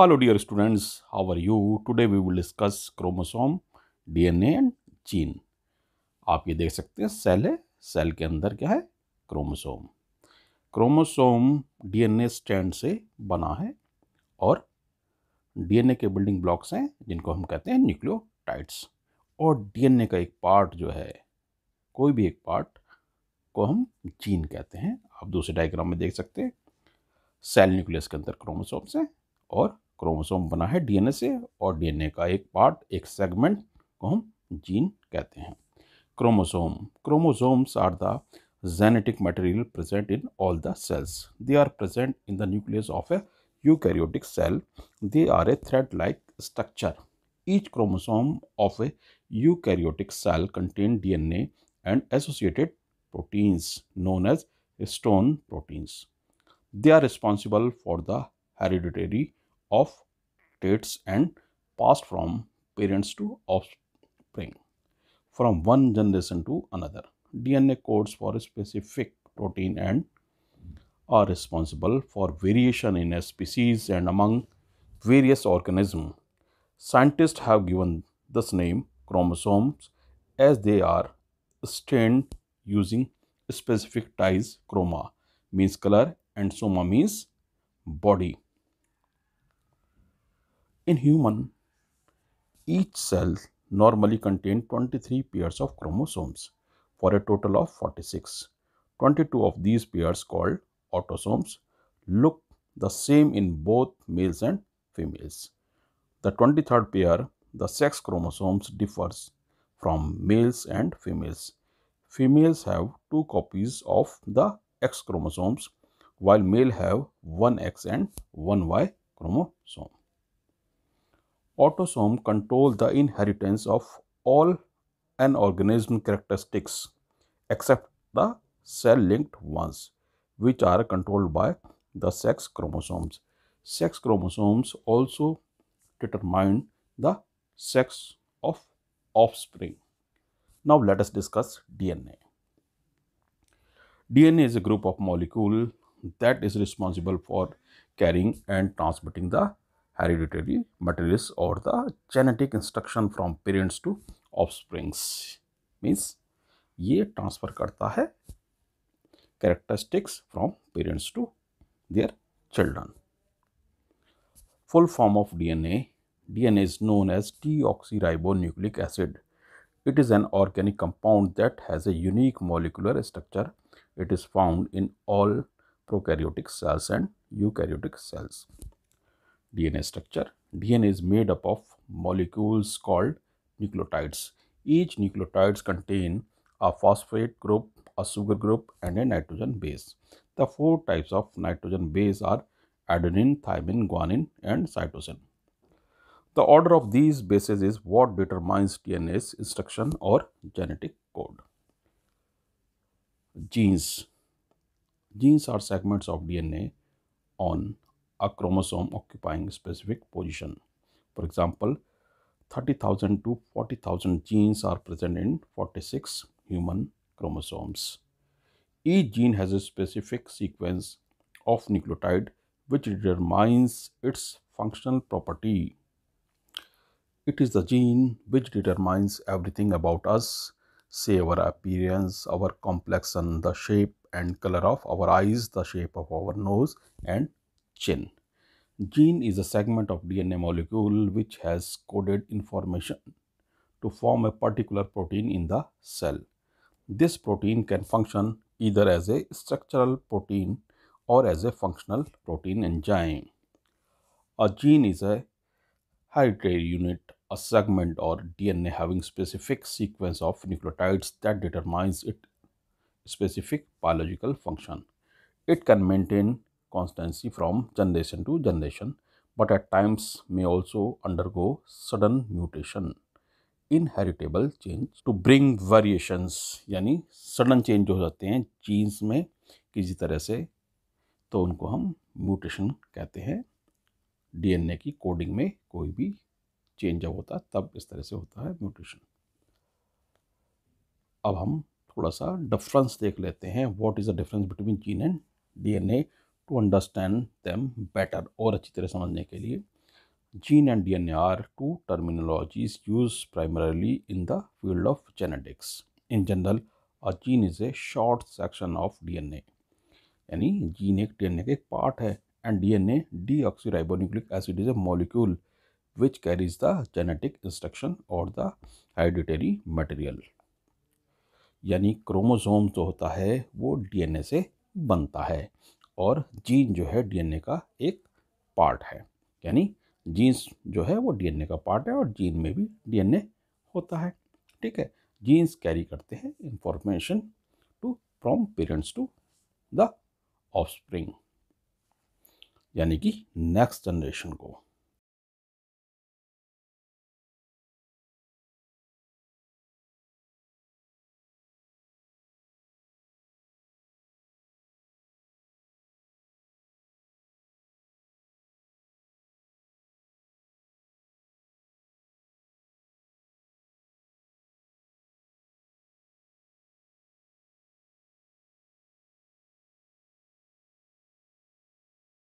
Hello dear students, how are you? Today we will discuss chromosome, DNA and gene आप ये देख सकते हैं सेल है सेल के अंदर क्या है क्रोमोसोम क्रोमोसोम डीएनए स्टैंड से बना है और डीएनए के बिल्डिंग ब्लॉक्स हैं जिनको हम कहते हैं न्यूक्लियोटाइड्स और डीएनए का एक पार्ट जो है कोई भी एक पार्ट को हम जीन कहते हैं आप दूसरे डाइग्राम में देख सकते हैं सेल न्यूक्लियस के अंदर क्रोमोसोम्स हैं और क्रोमोसोम बना है डीएनए से और डीएनए का एक पार्ट एक सेगमेंट को हम जीन कहते हैं chromosome chromosomes are the genetic material present in all the cells they are present in the nucleus of a eukaryotic cell they are a thread like structure each chromosome of a eukaryotic cell contain D N A and associated proteins known as stone proteins they are responsible for the hereditary of traits and passed from parents to offspring from one generation to another. DNA codes for a specific protein and are responsible for variation in a species and among various organisms. Scientists have given this name chromosomes as they are stained using specific ties chroma means color and soma means body. In human, each cell normally contains 23 pairs of chromosomes for a total of 46. 22 of these pairs called autosomes look the same in both males and females. The 23rd pair, the sex chromosomes differs from males and females. Females have two copies of the X chromosomes while male have one X and one Y chromosome. Autosome control the inheritance of all an organism characteristics except the cell-linked ones which are controlled by the sex chromosomes. Sex chromosomes also determine the sex of offspring. Now let us discuss DNA. DNA is a group of molecule that is responsible for carrying and transmitting the hereditary materials or the genetic instruction from parents to offsprings means ये transfer करता है characteristics from parents to their children. Full form of DNA. DNA is known as deoxyribonucleic acid. It is an organic compound that has a unique molecular structure. It is found in all prokaryotic cells and eukaryotic cells. DNA structure. DNA is made up of molecules called nucleotides. Each nucleotides contain a phosphate group, a sugar group and a nitrogen base. The four types of nitrogen base are adenine, thymine, guanine and cytosine. The order of these bases is what determines DNA's instruction or genetic code. Genes. Genes are segments of DNA on a chromosome occupying specific position. For example, 30,000 to 40,000 genes are present in 46 human chromosomes. Each gene has a specific sequence of nucleotide which determines its functional property. It is the gene which determines everything about us, say our appearance, our complexion, the shape and color of our eyes, the shape of our nose and chain. Gene is a segment of DNA molecule which has coded information to form a particular protein in the cell. This protein can function either as a structural protein or as a functional protein enzyme. A gene is a hereditary unit, a segment or DNA having specific sequence of nucleotides that determines its specific biological function. It can maintain constancy from generation to generation but at times may also undergo sudden mutation inheritable change to bring variations यानी sudden change हो जाते हैं jeans में किसी तरह से तो उनको हम म्यूटेशन कहते हैं डीएनए की कोडिंग में कोई भी चेंज जब होता है तब इस तरह से होता है म्यूटेशन अब हम थोड़ा सा डिफरेंस देख लेते हैं what is the difference between gene and DNA to understand them better और अच्छी तरह समझने के लिए gene and D N A are two terminologies use primarily in the field of genetics in general a gene is a short section of D N A यानी gene एक D N ए का एक पार्ट है and D N A deoxyribonucleic acid is a molecule which carries the genetic instruction और the material यानी chromosome जो होता है वो डी एन ए से बनता है और जीन जो है डीएनए का एक पार्ट है यानी जीन्स जो है वो डीएनए का पार्ट है और जीन में भी डीएनए होता है ठीक है जीन्स कैरी करते हैं information to from parents to the offspring यानी कि नेक्स्ट जनरेशन को